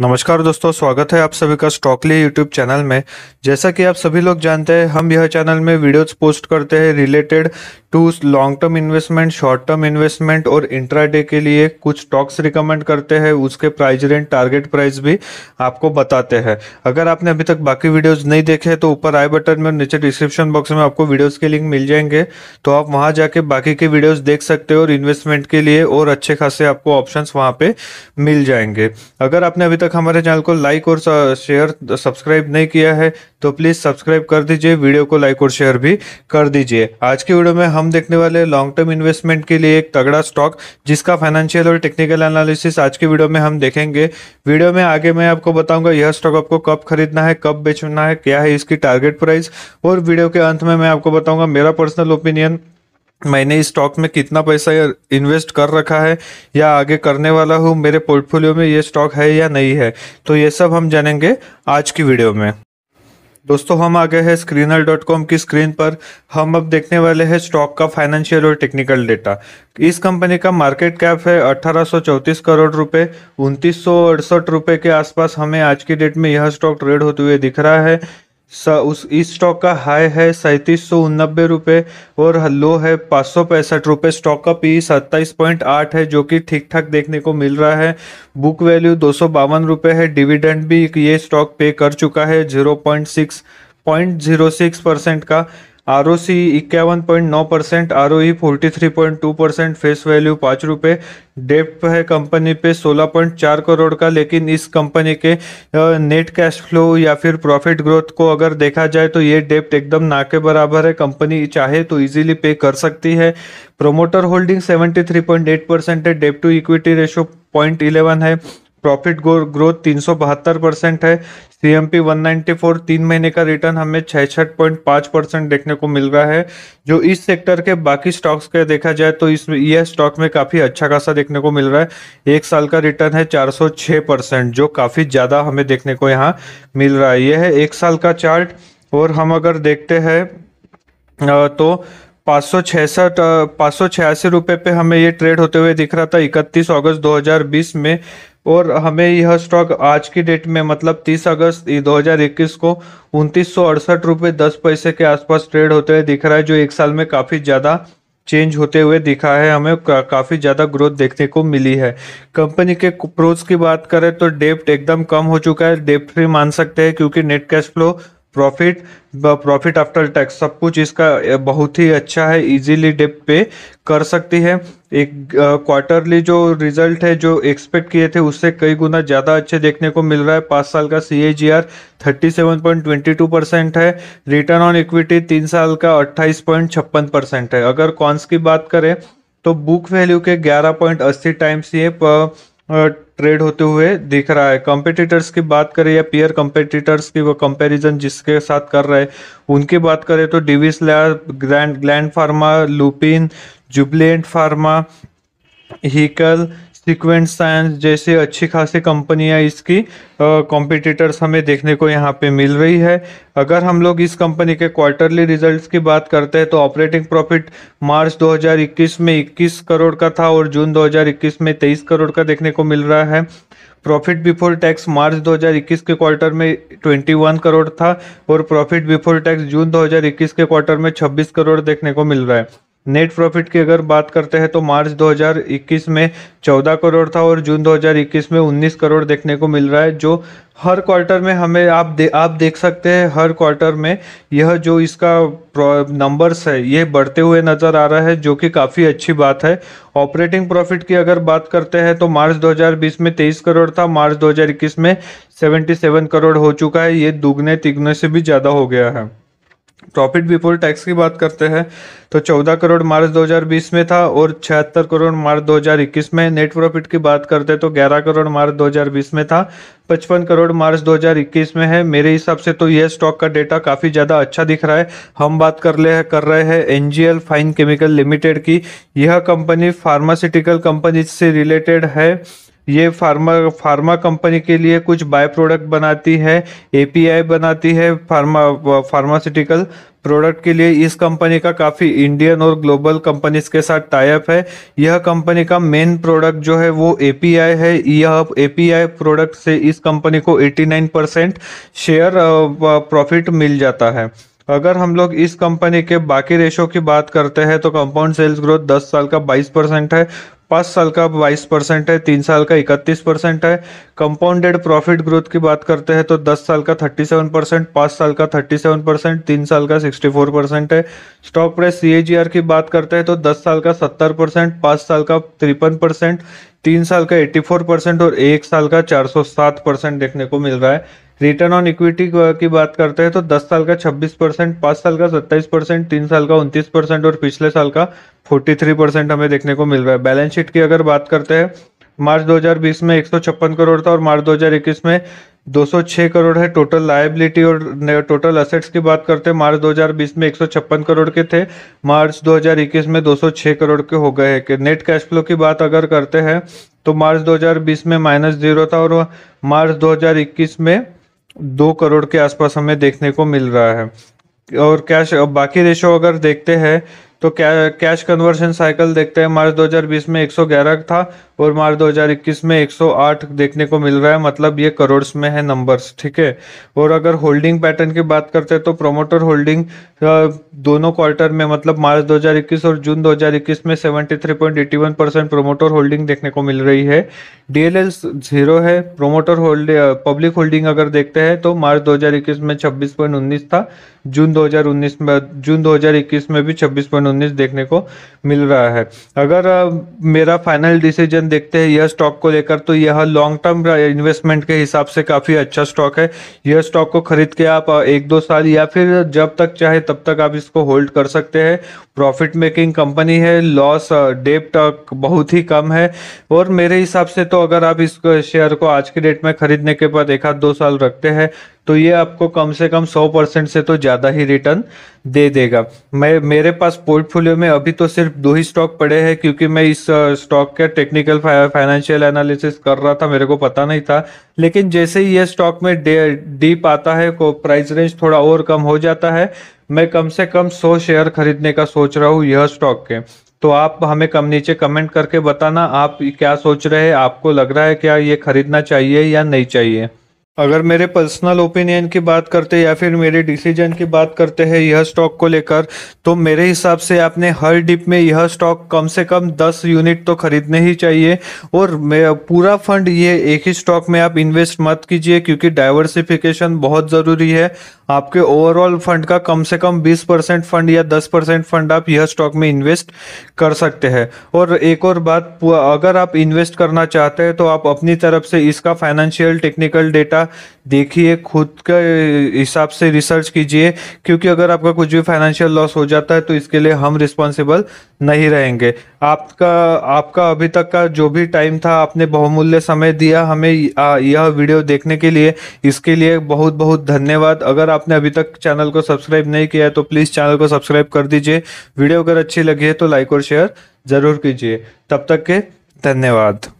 नमस्कार दोस्तों स्वागत है आप सभी का स्टॉकली यूट्यूब चैनल में जैसा कि आप सभी लोग जानते हैं हम यह चैनल में वीडियोस पोस्ट करते हैं related to long term investment short term investment और इंट्राडे के लिए कुछ स्टॉक्स रिकमेंड करते हैं उसके प्राइस रेंट टारगेट प्राइस भी आपको बताते हैं अगर आपने अभी तक बाकी वीडियोज नहीं देखे तो ऊपर आई बटन में नीचे डिस्क्रिप्शन बॉक्स में आपको वीडियोज के लिंक मिल जाएंगे तो आप वहाँ जाके बाकी के वीडियोज देख सकते हो और इन्वेस्टमेंट के लिए और अच्छे खासे आपको ऑप्शन वहां पे मिल जाएंगे अगर आपने अभी तक तक हमारे चैनल को लाइक और शेयर सब्सक्राइब नहीं किया है तो प्लीज़ सब्सक्राइब कर दीजिए वीडियो को लाइक और शेयर भी कर दीजिए आज के वीडियो में हम देखने वाले लॉन्ग टर्म इन्वेस्टमेंट के लिए एक तगड़ा स्टॉक जिसका फाइनेंशियल और टेक्निकल एनालिसिस आज की वीडियो में हम देखेंगे वीडियो में आगे मैं आपको बताऊंगा यह स्टॉक आपको कब खरीदना है कब बेचना है क्या है इसकी टारगेट प्राइस और वीडियो के अंत में मैं आपको बताऊंगा मेरा पर्सनल ओपिनियन मैंने इस स्टॉक में कितना पैसा इन्वेस्ट कर रखा है या आगे करने वाला हूँ मेरे पोर्टफोलियो में ये स्टॉक है या नहीं है तो ये सब हम जानेंगे आज की वीडियो में दोस्तों हम आ गए हैं स्क्रीनर डॉट कॉम की स्क्रीन पर हम अब देखने वाले हैं स्टॉक का फाइनेंशियल और टेक्निकल डेटा इस कंपनी का मार्केट कैप है अठारह करोड़ रुपए उनतीस रुपए के आसपास हमें आज की डेट में यह स्टॉक ट्रेड होते हुए दिख रहा है उस इस स्टॉक का हाई है सैंतीस सौ उनबे रुपये और लो है पाँच सौ पैंसठ रुपये स्टॉक का पी सत्ताईस पॉइंट आठ है जो कि ठीक ठाक देखने को मिल रहा है बुक वैल्यू दो सौ बावन रुपये है डिविडेंड भी ये स्टॉक पे कर चुका है zero point six point zero six percent का आर ओ सी इक्यावन पॉइंट नौ percent R O E forty three point two percent face value पाँच रुपये डेप है कंपनी पे सोलह पॉइंट चार करोड़ का लेकिन इस कंपनी के नेट कैश फ्लो या फिर प्रॉफिट ग्रोथ को अगर देखा जाए तो ये डेप्ट एकदम ना के बराबर है कंपनी चाहे तो इजीली पे कर सकती है promoter holding seventy three point eight percent है debt to equity ratio point eleven है प्रॉफिट ग्रोथ तीन परसेंट है C M P one ninety four तीन महीने का रिटर्न हमें छठ पॉइंट पाँच परसेंट देखने को मिल रहा है जो इस सेक्टर के बाकी स्टॉक्स के देखा जाए तो इस यह स्टॉक में काफ़ी अच्छा खासा देखने को मिल रहा है एक साल का रिटर्न है चार सौ छः परसेंट जो काफ़ी ज़्यादा हमें देखने को यहाँ मिल रहा है यह है एक साल का चार्ट और हम अगर देखते हैं तो पाँच सौ छियासठ पाँच सौ छियासी रुपये पे हमें ये ट्रेड होते हुए दिख रहा था इकतीस अगस्त 2020 में और हमें यह स्टॉक आज की डेट में मतलब 30 अगस्त 2021 को उनतीस सौ अड़सठ रुपये दस पैसे के आसपास ट्रेड होते हुए दिख रहा है जो एक साल में काफ़ी ज़्यादा चेंज होते हुए दिखा है हमें का, काफ़ी ज़्यादा ग्रोथ देखने को मिली है कंपनी के प्रोज की बात करें तो डेप्ट एकदम कम हो चुका है डेप्ट फ्री मान सकते हैं क्योंकि net cash flow profit profit after tax सब कुछ इसका बहुत ही अच्छा है इजीली डेप पे कर सकती है एक क्वार्टरली जो रिजल्ट है जो एक्सपेक्ट किए थे उससे कई गुना ज़्यादा अच्छे देखने को मिल रहा है पाँच साल का C A G R thirty seven point twenty two percent है रिटर्न ऑन इक्विटी तीन साल का अट्ठाईस पॉइंट छप्पन परसेंट है अगर कॉन्स की बात करें तो बुक वैल्यू के ग्यारह पॉइंट अस्सी टाइम्स ये ट्रेड होते हुए दिख रहा है कंपेटिटर्स की बात करें या पीयर कंपेटिटर्स की वो कंपैरिजन जिसके साथ कर रहे हैं उनकी बात करें तो Divi's lab grand Gland pharma Lupin Jubilant pharma Hikal Sequent science जैसे अच्छी खासी कंपनियां इसकी कॉम्पिटिटर्स हमें देखने को यहाँ पे मिल रही है अगर हम लोग इस कंपनी के क्वार्टरली रिजल्ट्स की बात करते हैं तो ऑपरेटिंग प्रॉफिट मार्च 2021 में 21 करोड़ का था और जून 2021 में 23 करोड़ का देखने को मिल रहा है प्रॉफिट बिफोर टैक्स मार्च 2021 के क्वार्टर में 21 करोड़ था और प्रॉफिट बिफोर टैक्स जून 2021 के क्वार्टर में 26 करोड़ देखने को मिल रहा है नेट प्रॉफिट की अगर बात करते हैं तो मार्च 2021 में 14 करोड़ था और जून 2021 में 19 करोड़ देखने को मिल रहा है जो हर क्वार्टर में हमें आप दे आप देख सकते हैं हर क्वार्टर में यह जो इसका नंबर्स है ये बढ़ते हुए नज़र आ रहा है जो कि काफ़ी अच्छी बात है ऑपरेटिंग प्रॉफिट की अगर बात करते हैं तो मार्च 2020 में 23 करोड़ था मार्च 2021 में 77 करोड़ हो चुका है ये दुगने तिगने से भी ज़्यादा हो गया है प्रॉफिट बिफोर टैक्स की बात करते हैं तो 14 करोड़ मार्च 2020 में था और छिहत्तर करोड़ मार्च 2021 में नेट प्रॉफिट की बात करते तो 11 करोड़ मार्च 2020 में था 55 करोड़ मार्च 2021 में है मेरे हिसाब से तो यह स्टॉक का डेटा काफ़ी ज़्यादा अच्छा दिख रहा है हम बात कर ले कर रहे हैं एन फाइन केमिकल लिमिटेड की यह कंपनी फार्मास्यूटिकल कंपनी से रिलेटेड है ये फार्मा फार्मा कंपनी के लिए कुछ बाय प्रोडक्ट बनाती है एपीआई बनाती है फार्मा फार्मास्यूटिकल प्रोडक्ट के लिए इस कंपनी का काफ़ी इंडियन और ग्लोबल कंपनीज के साथ टाइप है यह कंपनी का मेन प्रोडक्ट जो है वो एपीआई है यह एपीआई प्रोडक्ट से इस कंपनी को 89 परसेंट शेयर प्रॉफिट मिल जाता है अगर हम लोग इस कंपनी के बाकी रेशो की बात करते हैं तो कंपाउंड सेल्स ग्रोथ 10 साल का 22 परसेंट है पाँच साल का बाईस परसेंट है तीन साल का इकतीस परसेंट है कंपाउंडेड प्रॉफिट ग्रोथ की बात करते हैं तो दस साल का थर्टी सेवन परसेंट पाँच साल का थर्टी सेवन परसेंट तीन साल का सिक्सटी फोर परसेंट है स्टॉक प्राइस सी की बात करते हैं तो दस साल का सत्तर परसेंट पाँच साल का तिरपन परसेंट तीन साल का एट्टी फोर परसेंट और एक साल का चार सौ सात परसेंट देखने को मिल रहा है रिटर्न ऑन इक्विटी की बात करते हैं तो 10 साल का 26 परसेंट पाँच साल का 27 परसेंट तीन साल का 29 परसेंट और पिछले साल का 43 परसेंट हमें देखने को मिल रहा है बैलेंस शीट की अगर बात करते हैं मार्च 2020 में एक करोड़ था और मार्च 2021 में 206 करोड़ है टोटल लाइबिलिटी और टोटल असेट्स की बात करते हैं मार्च 2020 में एक करोड़ के थे मार्च 2021 में 206 करोड़ के हो गए हैं नेट कैश फ्लो की बात अगर करते हैं तो मार्च 2020 में माइनस जीरो था और मार्च 2021 में दो करोड़ के आसपास हमें देखने को मिल रहा है और कैश बाकी रेशो अगर देखते हैं तो कैश कन्वर्शन साइकिल देखते हैं मार्च 2020 में 111 था और मार्च 2021 में 108 देखने को मिल रहा है मतलब ये करोड़ में है नंबर्स ठीक है और अगर होल्डिंग पैटर्न की बात करते हैं तो प्रोमोटर होल्डिंग दोनों क्वार्टर में मतलब मार्च 2021 और जून 2021 में 73.81 परसेंट प्रोमोटर होल्डिंग देखने को मिल रही है डीएलएल जीरो है प्रोमोटर होल्ड पब्लिक होल्डिंग अगर देखते हैं तो मार्च दो में छब्बीस था जून दो में जून दो में भी छब्बीस उन्नीस देखने को मिल रहा है अगर मेरा फाइनल डिसीजन देखते हैं यह स्टॉक को लेकर तो यह लॉन्ग टर्म इन्वेस्टमेंट के हिसाब से काफ़ी अच्छा स्टॉक है यह स्टॉक को खरीद के आप एक दो साल या फिर जब तक चाहे तब तक आप इसको होल्ड कर सकते हैं प्रॉफिट मेकिंग कंपनी है लॉस डेप बहुत ही कम है और मेरे हिसाब से तो अगर आप इस शेयर को आज के डेट में खरीदने के बाद एक आध दो साल रखते हैं तो ये आपको कम से कम 100 परसेंट से तो ज़्यादा ही रिटर्न दे देगा मैं मेरे पास पोर्टफोलियो में अभी तो सिर्फ दो ही स्टॉक पड़े हैं क्योंकि मैं इस स्टॉक का टेक्निकल फाइनेंशियल एनालिसिस कर रहा था मेरे को पता नहीं था लेकिन जैसे ही ये स्टॉक में डीप आता है को प्राइस रेंज थोड़ा और कम हो जाता है मैं कम से कम 100 शेयर खरीदने का सोच रहा हूँ यह स्टॉक के तो आप हमें कम नीचे कमेंट करके बताना आप क्या सोच रहे हैं आपको लग रहा है क्या ये खरीदना चाहिए या नहीं चाहिए अगर मेरे पर्सनल ओपिनियन की बात करते हैं या फिर मेरे डिसीजन की बात करते हैं यह स्टॉक को लेकर तो मेरे हिसाब से आपने हर डिप में यह स्टॉक कम से कम 10 यूनिट तो खरीदने ही चाहिए और पूरा फंड ये एक ही स्टॉक में आप इन्वेस्ट मत कीजिए क्योंकि डाइवर्सिफिकेशन बहुत ज़रूरी है आपके ओवरऑल फंड का कम से कम बीस परसेंट फंड या दस परसेंट फंड आप यह स्टॉक में इन्वेस्ट कर सकते हैं और एक और बात अगर आप इन्वेस्ट करना चाहते हैं तो आप अपनी तरफ से इसका फाइनेंशियल टेक्निकल डेटा देखिए खुद के हिसाब से रिसर्च कीजिए क्योंकि अगर आपका कुछ भी फाइनेंशियल लॉस हो जाता है तो इसके लिए हम रिस्पॉन्सिबल नहीं रहेंगे आपका आपका अभी तक का जो भी टाइम था आपने बहुमूल्य समय दिया हमें यह वीडियो देखने के लिए इसके लिए बहुत बहुत धन्यवाद अगर आपने अभी तक चैनल को सब्सक्राइब नहीं किया है तो प्लीज़ चैनल को सब्सक्राइब कर दीजिए वीडियो अगर अच्छी लगी है तो लाइक और शेयर ज़रूर कीजिए तब तक के धन्यवाद